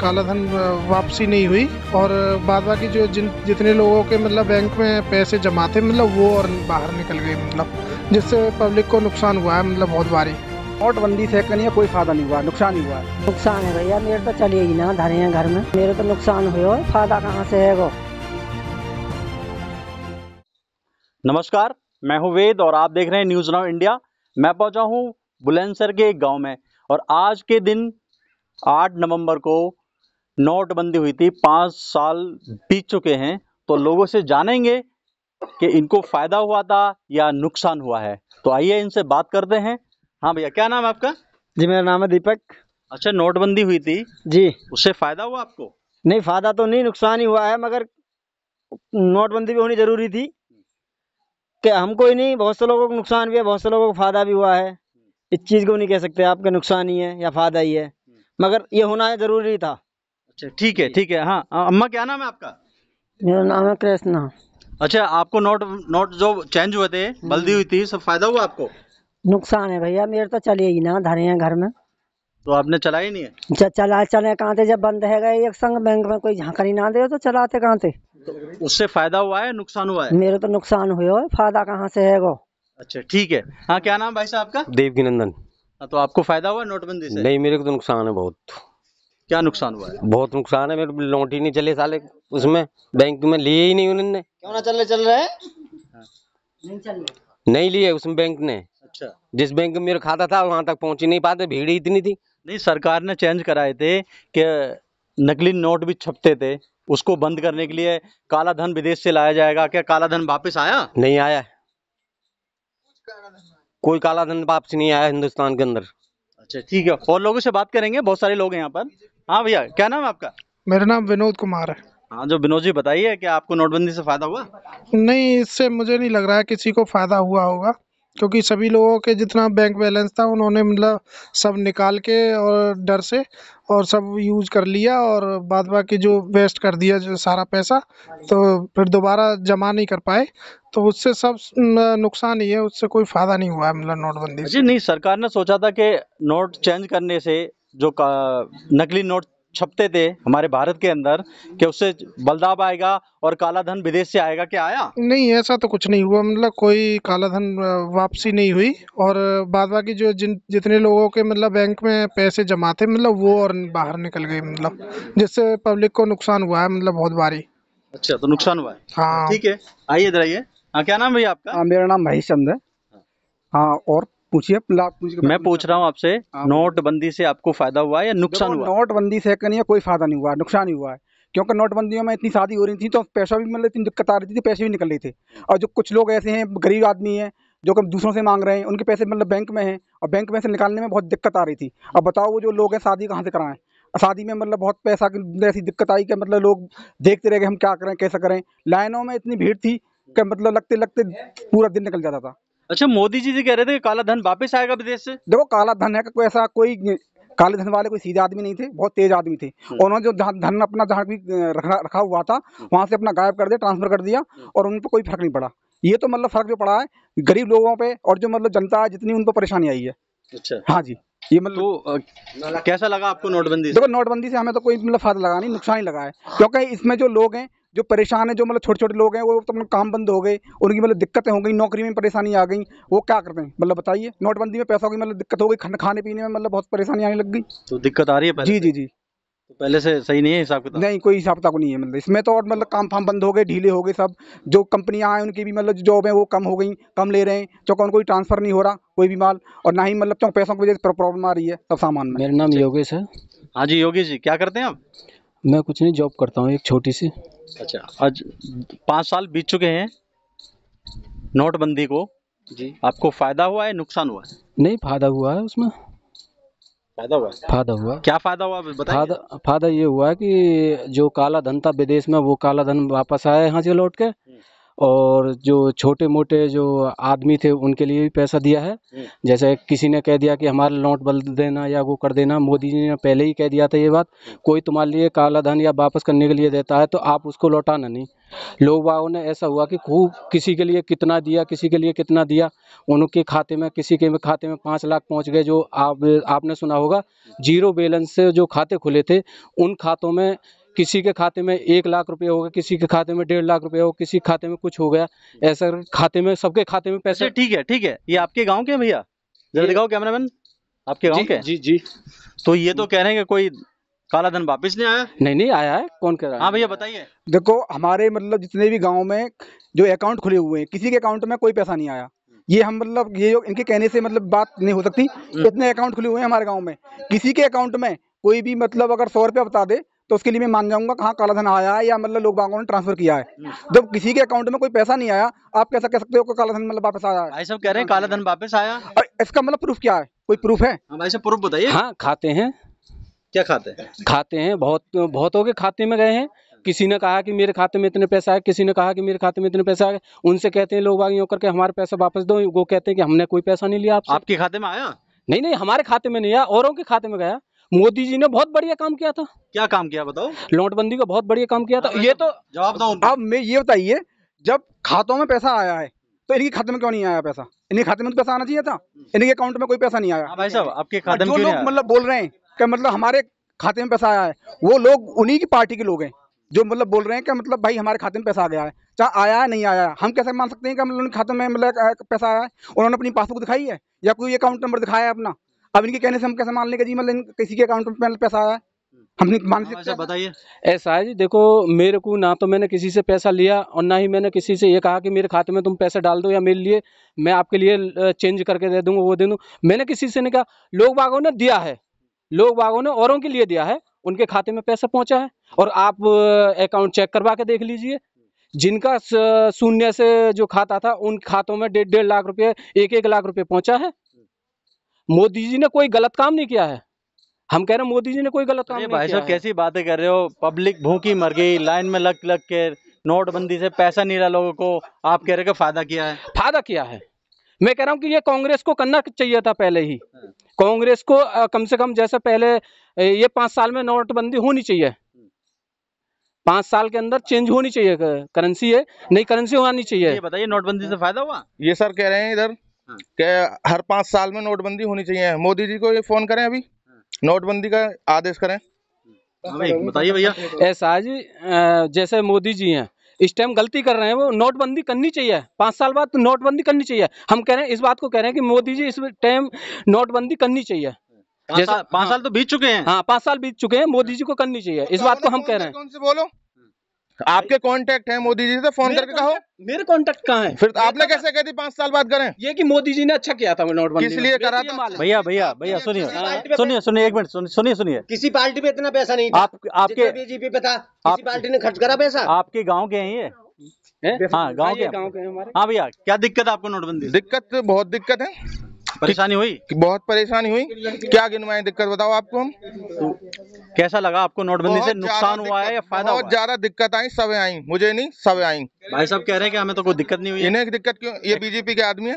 काला धन वापसी नहीं हुई और बाद बाकी जो जिन जितने लोगों के मतलब बैंक में पैसे जमा थे मतलब वो और बाहर निकल गए मतलब जिससे पब्लिक को नुकसान हुआ है मतलब बहुत भारी नोटबंदी से कहीं कोई फायदा नहीं हुआ नुकसान ही हुआ नुकसान है भैया मेरे तो चलेगी ना धरे हैं घर में मेरे तो नुकसान हुए फायदा कहाँ से है वो नमस्कार मैं हूं वेद और आप देख रहे हैं न्यूज नाउ इंडिया मैं पहुंचा हूं बुलंदसर के एक गांव में और आज के दिन 8 नवंबर को नोटबंदी हुई थी पाँच साल बीत चुके हैं तो लोगों से जानेंगे कि इनको फ़ायदा हुआ था या नुकसान हुआ है तो आइए इनसे बात करते हैं हाँ भैया क्या नाम है आपका जी मेरा नाम है दीपक अच्छा नोटबंदी हुई थी जी उससे फ़ायदा हुआ आपको नहीं फ़ायदा तो नहीं नुकसान ही हुआ है मगर नोटबंदी भी होनी ज़रूरी थी कि हमको ही नहीं बहुत से लोगों को नुकसान भी है बहुत से लोगों को फ़ायदा भी हुआ है इस चीज़ को नहीं कह सकते आपका नुकसान ही है या फ़ायदा ही है मगर ये होना जरूरी था अच्छा ठीक है ठीक है हाँ अम्मा क्या नाम है आपका मेरा नाम है कृष्णा अच्छा आपको नोट नोट जो चेंज हुए थे हम्म। बल्दी हुई थी सब फायदा हुआ आपको नुकसान है भैया मेरे तो चले ही ना धरे हैं घर में तो आपने चलाई नहीं है अच्छा, चला चले कहाँ थे जब बंद है गए एक संग बैंक में कोई झांकरी ना दे तो चलाते कहाँ थे तो उससे फायदा हुआ है नुकसान हुआ है मेरे तो नुकसान हुए फायदा कहाँ से है वो अच्छा ठीक है हाँ क्या नाम भाई साहब का देवकी नंदन हाँ, तो आपको फायदा हुआ नोटबंदी से नहीं मेरे को तो नुकसान है बहुत क्या नुकसान हुआ है बहुत नुकसान है मेरे लोट ही नहीं चले साले उसमें बैंक में लिए ही नहीं उन्होंने क्यों ना चल रहे चल हाँ। रहे नहीं नहीं लिए उसमें बैंक ने अच्छा जिस बैंक में मेरा खाता था वहाँ तक पहुँच ही नहीं पाते भीड़ इतनी थी नहीं सरकार ने चेंज कराए थे कि नकली नोट भी छपते थे उसको बंद करने के लिए काला धन विदेश से लाया जाएगा क्या काला धन वापिस आया नहीं आया कोई काला धन वापसी नहीं आया हिंदुस्तान के अंदर अच्छा ठीक है और लोगों से बात करेंगे बहुत सारे लोग हैं यहाँ पर हाँ भैया क्या नाम है आपका मेरा नाम विनोद कुमार है हाँ जो विनोद जी बताइए क्या आपको नोटबंदी से फायदा हुआ नहीं इससे मुझे नहीं लग रहा है किसी को फायदा हुआ होगा क्योंकि सभी लोगों के जितना बैंक बैलेंस था उन्होंने मतलब सब निकाल के और डर से और सब यूज कर लिया और बाद बाकी जो वेस्ट कर दिया जो सारा पैसा तो फिर दोबारा जमा नहीं कर पाए तो उससे सब नुकसान ही है उससे कोई फ़ायदा नहीं हुआ है मतलब नोटबंदी जी नहीं सरकार ने सोचा था कि नोट चेंज करने से जो नकली नोट छपते थे हमारे भारत के अंदर कि उससे बलदाब आएगा और काला धन विदेश से आएगा क्या आया नहीं ऐसा तो कुछ नहीं हुआ मतलब कोई काला धन वापसी नहीं हुई और बाद बाकी जो जिन जितने लोगों के मतलब बैंक में पैसे जमा थे मतलब वो और बाहर निकल गए मतलब जिससे पब्लिक को नुकसान हुआ है मतलब बहुत भारी अच्छा तो नुकसान हुआ है हाँ ठीक है आइए इधर आइए हाँ, क्या नाम भैया आपका हाँ, मेरा नाम भाई चंद है हाँ, हाँ और पूछिए मैं पूछ रहा हूँ आपसे नोटबंदी से आपको फायदा हुआ है या नुकसान हुआ नोटबंदी से कहीं कोई फायदा नहीं हुआ नुकसान ही हुआ है क्योंकि नोटबंदियों में इतनी शादी हो रही थी तो पैसा भी मतलब इतनी दिक्कत आ रही थी तो पैसे भी निकल रहे थे और जो कुछ लोग ऐसे हैं गरीब आदमी हैं जो कि दूसरों से मांग रहे हैं उनके पैसे मतलब बैंक में हैं और बैंक में से निकालने में बहुत दिक्कत आ रही थी अब बताओ वो जो लोग हैं शादी कहाँ से कराएं शादी में मतलब बहुत पैसा की ऐसी दिक्कत आई कि मतलब लोग देखते रह गए हम क्या करें कैसे करें लाइनों में इतनी भीड़ थी कि मतलब लगते लगते पूरा दिन निकल जाता था अच्छा मोदी जी जी कह रहे थे काला धन वापस आएगा विदेश से देखो काला धन है का कोई ऐसा कोई काले धन वाले कोई सीधे आदमी नहीं थे बहुत तेज आदमी थे हम्म। उन्होंने जो धन अपना जहाँ भी रखा रखा हुआ था हम्म। वहाँ से अपना गायब कर दिया ट्रांसफर कर दिया हम्म। और उन पर कोई फर्क नहीं पड़ा ये तो मतलब फर्क जो पड़ा है गरीब लोगों पे और जो मतलब जनता है जितनी उन पर परेशानी आई है अच्छा हाँ जी ये मतलब तो, कैसा लगा आपको नोटबंदी देखो नोटबंदी से हमें तो कोई मतलब फायदा लगा नहीं नुकसान ही लगा है क्योंकि इसमें जो लोग हैं जो परेशान है जो मतलब छोटे छोटे लोग हैं वो तो मतलब काम बंद हो गए उनकी मतलब दिक्कतें हो गई नौकरी में परेशानी आ गई वो क्या करते हैं मतलब बताइए नोटबंदी में पैसों की मतलब दिक्कत हो गई खाने पीने में मतलब बहुत परेशानी आने लग गई तो दिक्कत आ रही है जी जी जी तो पहले से सही नहीं है हिसाब किताब नहीं कोई हिसाब किताब नहीं है मतलब इसमें तो और मतलब काम फाम बंद हो गए ढीले हो गए सब जो कंपनियां हैं उनकी भी मतलब जॉब है वो कम हो गई कम ले रहे हैं चौक उनको ट्रांसफर नहीं हो रहा कोई भी माल और ना ही मतलब चौक पैसों की वजह से प्रॉब्लम आ रही है सब सामान में मेरा नाम योगेश है हाँ जी योगेश जी क्या करते हैं आप मैं कुछ नहीं जॉब करता हूँ एक छोटी सी अच्छा आज पाँच साल बीत चुके हैं नोटबंदी को जी आपको फायदा हुआ है नुकसान हुआ है नहीं फायदा हुआ है उसमें फायदा हुआ फायदा हुआ क्या फायदा हुआ फायदा फायदा ये हुआ है कि जो काला धन था विदेश में वो काला धन वापस आया यहाँ से लौट के और जो छोटे मोटे जो आदमी थे उनके लिए भी पैसा दिया है हम्म। जैसे किसी ने कह दिया कि हमारा नोट बदल देना या वो कर देना मोदी जी ने पहले ही कह दिया था ये बात हम्म। कोई तुम्हारे लिए काला धन या वापस करने के लिए देता है तो आप उसको लौटाना नहीं लोग बागों ने ऐसा हुआ कि खूब किसी के लिए कितना दिया किसी के लिए कितना दिया उनके खाते में किसी के खाते में पाँच लाख पहुँच गए जो आप आपने सुना होगा हम्म। जीरो बैलेंस से जो खाते खुले थे उन खातों में किसी के खाते में एक लाख रुपए हो गए किसी के खाते में डेढ़ लाख रुपए हो किसी के खाते में कुछ हो गया ऐसा खाते में सबके खाते में पैसे अच्छा, ठीक है ठीक है ये आपके गाँव के भैया जरा दिखाओ कैमरामैन आपके गाँव के जी जी तो ये तो कह रहे हैं कोई काला धन वापिस नहीं आया नहीं नहीं आया है कौन कह रहा है हाँ भैया बताइए देखो हमारे मतलब जितने भी गाँव में जो अकाउंट खुले हुए हैं किसी के अकाउंट में कोई पैसा नहीं आया ये हम मतलब ये इनके कहने से मतलब बात नहीं हो सकती हम्म। इतने अकाउंट खुले हुए हैं हमारे गाँव में किसी के अकाउंट में कोई भी मतलब अगर सौ रुपया बता दे तो उसके लिए मैं मान जाऊंगा कहाँ काला धन आया है या मतलब लोग बागों ने ट्रांसफर किया है जब किसी के अकाउंट में कोई पैसा नहीं आया आप कैसा कह सकते हो काला धन मतलब वापस आया भाई कह रहे हैं काला धन वापस आया और इसका मतलब प्रूफ क्या है कोई प्रूफ है प्रूफ हाँ, बताइए हाँ खाते हैं क्या खाते हैं खाते हैं बहुत बहुतों के खाते में गए हैं किसी ने कहा कि मेरे खाते में इतने पैसा है किसी ने कहा कि मेरे खाते में इतने पैसा है उनसे कहते हैं लोग बाग यूँ करके हमारे पैसा वापस दो वो कहते हैं कि हमने कोई पैसा नहीं लिया आपके खाते में आया नहीं नहीं हमारे खाते में नहीं आया औरों के खाते में गया मोदी जी ने बहुत बढ़िया काम किया था क्या काम किया बताओ नोटबंदी का बहुत बढ़िया काम किया था ये तो जवाब दो आप मैं ये बताइए जब खातों में पैसा आया है तो इनके खाते में क्यों नहीं आया पैसा इनके खाते में तो पैसा आना चाहिए था इनके अकाउंट में कोई पैसा नहीं आया हाँ भाई साहब आपके हाँ, खाते में लोग मतलब बोल रहे हैं कि मतलब हमारे खाते में पैसा आया है वो लोग उन्हीं की पार्टी के लोग हैं जो मतलब बोल रहे हैं कि मतलब भाई हमारे खाते में पैसा आ गया है चाहे आया है नहीं आया है हम कैसे मान सकते हैं कि मतलब उनके खाते में मतलब पैसा आया है उन्होंने अपनी पासबुक दिखाई है या कोई अकाउंट नंबर दिखाया है अपना अब इनके कहने से हम कैसे मान लेंगे जी मतलब किसी के अकाउंट में मतलब पैसा आया हमने मान मानसिक बताइए ऐसा है जी देखो मेरे को ना तो मैंने किसी से पैसा लिया और ना ही मैंने किसी से ये कहा कि मेरे खाते में तुम पैसा डाल दो या मेरे लिए मैं आपके लिए चेंज करके दे दूंगा वो दे दूँ मैंने किसी से नहीं कहा लोग बागों ने दिया है लोग बागों ने औरों के लिए दिया है उनके खाते में पैसा पहुँचा है और आप अकाउंट चेक करवा के देख लीजिए जिनका शून्य से जो खाता था उन खातों में डेढ़ डेढ़ लाख रुपये एक एक लाख रुपये पहुँचा है मोदी जी ने कोई गलत काम नहीं किया है हम कह रहे हैं मोदी जी ने कोई गलत काम नहीं भाई साहब कैसी बातें कर रहे हो पब्लिक भूखी मर गई लाइन में लग लग के नोटबंदी से पैसा नहीं रहा लोगों को आप कह रहे हो फायदा किया है फायदा किया है मैं कह रहा हूँ कि ये कांग्रेस को करना चाहिए था पहले ही कांग्रेस को कम से कम जैसे पहले ये पांच साल में नोटबंदी होनी चाहिए पांच साल के अंदर चेंज होनी चाहिए करेंसी है नई करेंसी होनी चाहिए बताइए नोटबंदी से फायदा हुआ ये सर कह रहे हैं इधर हम्म। कि हर पाँच साल में नोटबंदी होनी चाहिए मोदी जी को ये फोन करें अभी हम्म। नोटबंदी का आदेश करें हम्म। हाँ बताइए भैया ऐसा जी जैसे मोदी जी हैं इस टाइम गलती कर रहे हैं वो नोटबंदी करनी चाहिए पाँच साल बाद तो नोटबंदी करनी चाहिए हम कह रहे हैं इस बात को कह रहे हैं कि मोदी जी इस टाइम नोटबंदी करनी चाहिए जैसा पाँच साल तो बीत चुके हैं हाँ पाँच साल बीत चुके हैं मोदी जी को करनी चाहिए इस तो बात को हम कह रहे हैं बोलो आपके कांटेक्ट है मोदी जी से फोन तो करके कहो मेरे कांटेक्ट कहाँ है फिर तो आपने कैसे कह दी पांच साल बाद करें ये कि मोदी जी ने अच्छा किया था नोटबंदी इसलिए करा था भैया भैया हाँ, भैया सुनिए सुनिए सुनिए एक मिनट सुनिए सुनिए किसी पार्टी पे इतना पैसा नहीं आप आपके बीजेपी पे था किसी पार्टी ने खर्च करा पैसा आपके गाँव के हैं ये हाँ गाँव के गाँव के हमारे हाँ भैया क्या दिक्कत है आपको नोटबंदी दिक्कत बहुत दिक्कत है परेशानी हुई बहुत परेशानी हुई क्या गिनवाए दिक्कत बताओ आपको हम तो कैसा लगा आपको नोटबंदी से नुकसान हुआ है या फायदा बहुत ज्यादा दिक्कत आई सब आई मुझे नहीं सब आई भाई साहब कह रहे हैं कि हमें तो कोई दिक्कत नहीं हुई इन्हें दिक्कत क्यों ये बीजेपी के आदमी है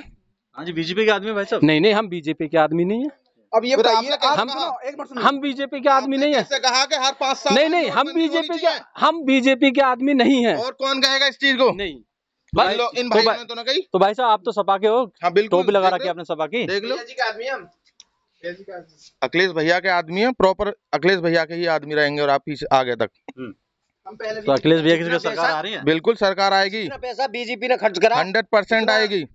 हाँ जी बीजेपी के आदमी भाई साहब नहीं नहीं हम बीजेपी के आदमी नहीं है अब ये बताइए हम हम बीजेपी के आदमी नहीं है कहा कि हर पाँच साल नहीं नहीं हम बीजेपी के हम बीजेपी के आदमी नहीं है और कौन कहेगा इस चीज को नहीं तो, तो, तो, तो भाई साहब आप तो सपा के हो हाँ, टोपी लगा रखी आपने सपा की देख लो आदमी अखिलेश भैया के आदमी है प्रॉपर अखिलेश भैया के ही आदमी रहेंगे और आप ही आगे तक हम्म। तो अखिलेश भैया की सरकार आ रही है बिल्कुल सरकार आएगी पैसा बीजेपी ने खर्च करा हंड्रेड परसेंट आएगी